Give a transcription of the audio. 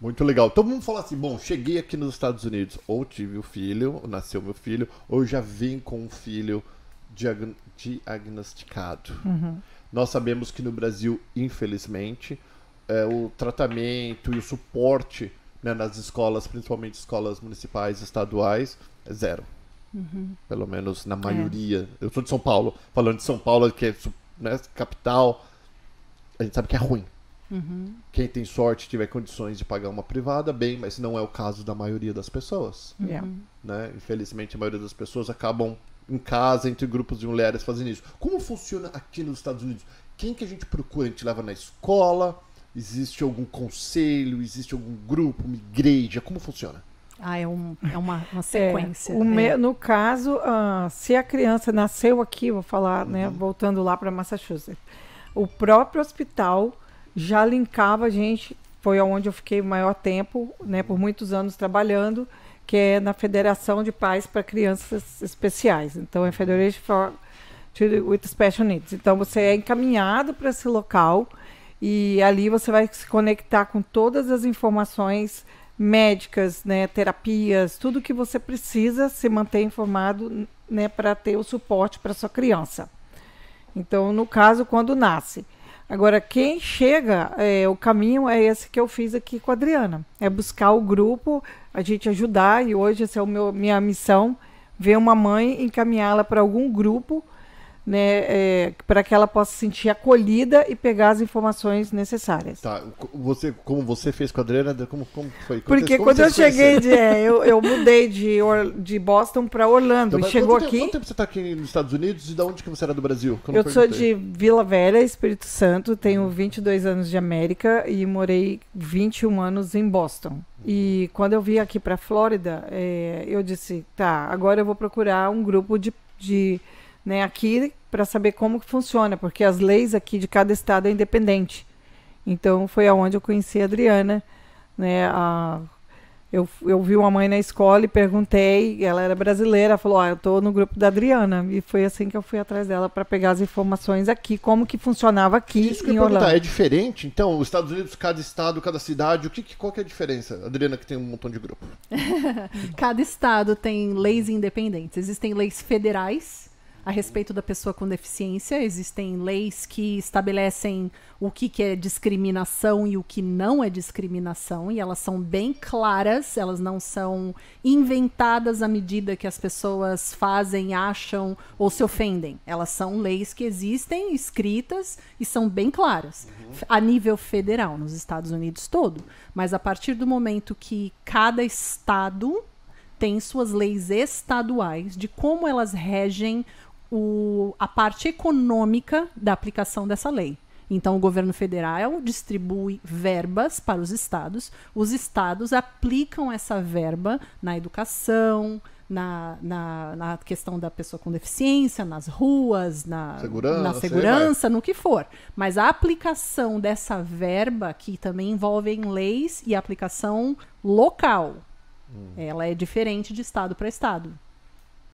Muito legal. Então vamos falar assim: bom, cheguei aqui nos Estados Unidos, ou tive o um filho, ou nasceu meu filho, ou já vim com um filho diag diagnosticado. Uhum. Nós sabemos que no Brasil, infelizmente, é, o tratamento e o suporte né, nas escolas, principalmente escolas municipais, estaduais, é zero. Uhum. Pelo menos na é. maioria. É. Eu sou de São Paulo, falando de São Paulo, que é né, capital, a gente sabe que é ruim. Uhum. Quem tem sorte tiver condições de pagar uma privada, bem, mas não é o caso da maioria das pessoas. Uhum. É. Né? Infelizmente, a maioria das pessoas acabam em casa, entre grupos de mulheres fazendo isso. Como funciona aqui nos Estados Unidos? Quem que a gente procura? A gente leva na escola? Existe algum conselho? Existe algum grupo? Uma igreja? Como funciona? Ah, é, um, é uma, uma é, sequência. É, o né? me, no caso, uh, se a criança nasceu aqui, vou falar, né, uhum. né, voltando lá para Massachusetts, o próprio hospital já linkava a gente, foi onde eu fiquei o maior tempo, né, por muitos anos trabalhando, que é na Federação de Pais para Crianças Especiais. Então, é Federation for Children with Special Needs. Então, você é encaminhado para esse local e ali você vai se conectar com todas as informações médicas, né, terapias, tudo que você precisa se manter informado, né, para ter o suporte para sua criança. Então, no caso, quando nasce. Agora, quem chega, é, o caminho é esse que eu fiz aqui com a Adriana. É buscar o grupo, a gente ajudar, e hoje essa é a minha missão, ver uma mãe, encaminhá-la para algum grupo né, é, para que ela possa se sentir acolhida e pegar as informações necessárias. Tá, você, como você fez com a Adriana, como, como foi? Como Porque como quando eu cheguei, de, é, eu, eu mudei de, Or, de Boston para Orlando então, e chegou aqui... Tempo, quanto tempo você está aqui nos Estados Unidos e de onde que você era do Brasil? Eu, eu sou de Vila Velha, Espírito Santo, tenho 22 anos de América e morei 21 anos em Boston. E quando eu vim aqui para Flórida, é, eu disse, tá, agora eu vou procurar um grupo de, de né, aqui para saber como que funciona, porque as leis aqui de cada estado é independente. Então foi aonde eu conheci a Adriana, né? A, eu, eu vi uma mãe na escola e perguntei, ela era brasileira, falou: "Ah, eu tô no grupo da Adriana". E foi assim que eu fui atrás dela para pegar as informações aqui, como que funcionava aqui Isso que em Orlando. É diferente? Então, os Estados Unidos, cada estado, cada cidade, o que, qual que é a diferença? Adriana que tem um montão de grupo. cada estado tem leis independentes. Existem leis federais a respeito da pessoa com deficiência. Existem leis que estabelecem o que, que é discriminação e o que não é discriminação, e elas são bem claras, elas não são inventadas à medida que as pessoas fazem, acham ou se ofendem. Elas são leis que existem, escritas e são bem claras, uhum. a nível federal, nos Estados Unidos todo. Mas a partir do momento que cada estado tem suas leis estaduais de como elas regem o, a parte econômica da aplicação dessa lei. Então, o governo federal distribui verbas para os estados, os estados aplicam essa verba na educação, na, na, na questão da pessoa com deficiência, nas ruas, na segurança, na segurança no que for. Mas a aplicação dessa verba, que também envolve em leis e aplicação local, hum. ela é diferente de estado para estado.